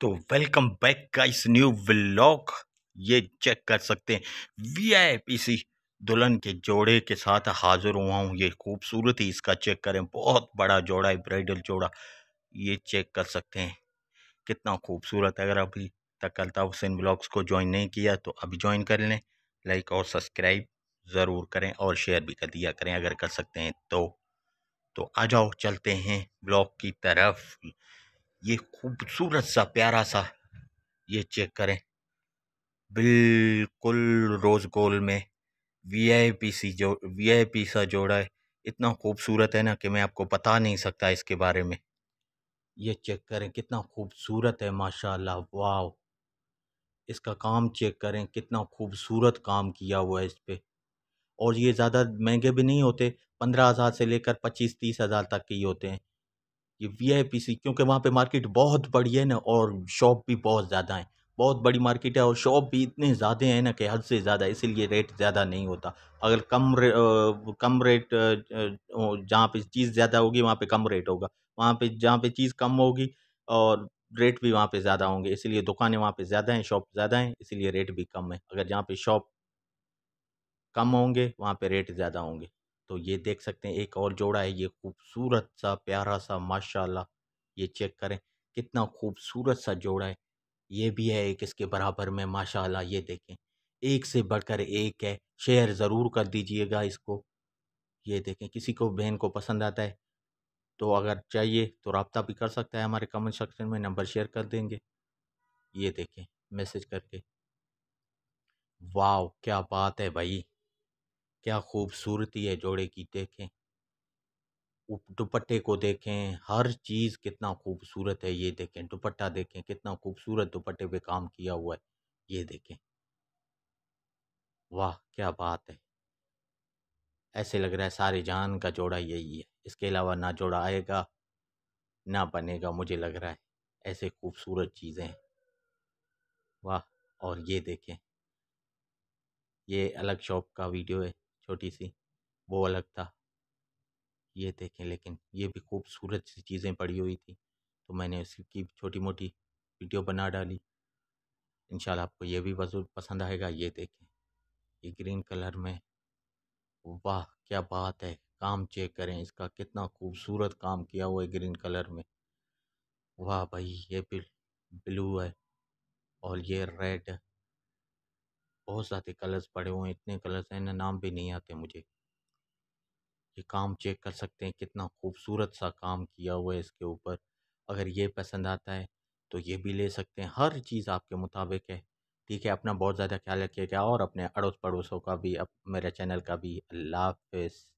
तो welcome back का इस न्यू व्लॉग ये चेक कर सकते हैं वी आई पी सी दुल्हन के जोड़े के साथ हाजिर हुआ हूँ ये खूबसूरत ही इसका चेक करें बहुत बड़ा जोड़ा है ब्राइडल जोड़ा ये चेक कर सकते हैं कितना खूबसूरत अगर अभी तक अलता हुसैन ब्लॉग्स को ज्वाइन नहीं किया तो अभी ज्वाइन कर लें लाइक और सब्सक्राइब ज़रूर करें और शेयर भी कर दिया करें अगर कर सकते हैं तो तो आ जाओ चलते हैं ब्लॉग की तरफ ये खूबसूरत सा प्यारा सा ये चेक करें बिल्कुल रोज़ गोल में वी आई पी सी जो वी आई पी सा जोड़ा है इतना खूबसूरत है ना कि मैं आपको बता नहीं सकता इसके बारे में ये चेक करें कितना खूबसूरत है माशाल्लाह वाह इसका काम चेक करें कितना खूबसूरत काम किया हुआ है इस पर और ये ज़्यादा महंगे भी नहीं होते पंद्रह हज़ार से लेकर पच्चीस तीस हज़ार तक के ही होते हैं ये वी आई पी सी क्योंकि वहाँ पे मार्केट बहुत बड़ी है ना और शॉप भी बहुत ज़्यादा हैं बहुत बड़ी मार्केट है और शॉप भी इतने ज़्यादा हैं ना कि हद से ज़्यादा इसीलिए रेट ज़्यादा नहीं होता अगर कम रे, आ, कम रेट जहाँ पे चीज़ ज़्यादा होगी वहाँ पे कम रेट होगा वहाँ पे जहाँ पे चीज़ कम होगी और रेट भी वहाँ पे ज़्यादा होंगे इसीलिए दुकानें वहाँ पे ज़्यादा हैं शॉप ज़्यादा हैं इसीलिए रेट भी कम है अगर जहाँ पे शॉप कम होंगे वहाँ पे रेट ज़्यादा होंगे तो ये देख सकते हैं एक और जोड़ा है ये खूबसूरत सा प्यारा सा माशाल्लाह ये चेक करें कितना खूबसूरत सा जोड़ा है ये भी है एक इसके बराबर में माशाला ये देखें एक से बढ़कर एक है शेयर ज़रूर कर दीजिएगा इसको ये देखें किसी को बहन को पसंद आता है तो अगर चाहिए तो रबता भी कर सकता है हमारे कमेंट सेक्शन में नंबर शेयर कर देंगे ये देखें मैसेज करके वाह क्या बात है भाई क्या खूबसूरती है जोड़े की देखें दुपट्टे को देखें हर चीज़ कितना खूबसूरत है ये देखें दुपट्टा देखें कितना खूबसूरत दुपट्टे पे काम किया हुआ है ये देखें वाह क्या बात है ऐसे लग रहा है सारे जान का जोड़ा यही है इसके अलावा ना जोड़ा आएगा ना बनेगा मुझे लग रहा है ऐसे खूबसूरत चीज़ें हैं वाह और ये देखें ये अलग शॉप का वीडियो है छोटी सी वो अलग था ये देखें लेकिन ये भी खूबसूरत सी चीज़ें पड़ी हुई थी तो मैंने उसकी छोटी मोटी वीडियो बना डाली इन आपको ये भी वजू पसंद आएगा ये देखें ये ग्रीन कलर में वाह क्या बात है काम चेक करें इसका कितना खूबसूरत काम किया हुआ है ग्रीन कलर में वाह भाई ये बिल ब्लू है और ये रेड बहुत सारे कलर्स पड़े हुए हैं इतने कलर्स हैं इन्हें नाम भी नहीं आते मुझे ये काम चेक कर सकते हैं कितना खूबसूरत सा काम किया हुआ है इसके ऊपर अगर ये पसंद आता है तो ये भी ले सकते हैं हर चीज़ आपके मुताबिक है ठीक है अपना बहुत ज़्यादा ख्याल रखिएगा और अपने अड़ोस पड़ोसों का भी अप, मेरे चैनल का भी अल्लाह हाफ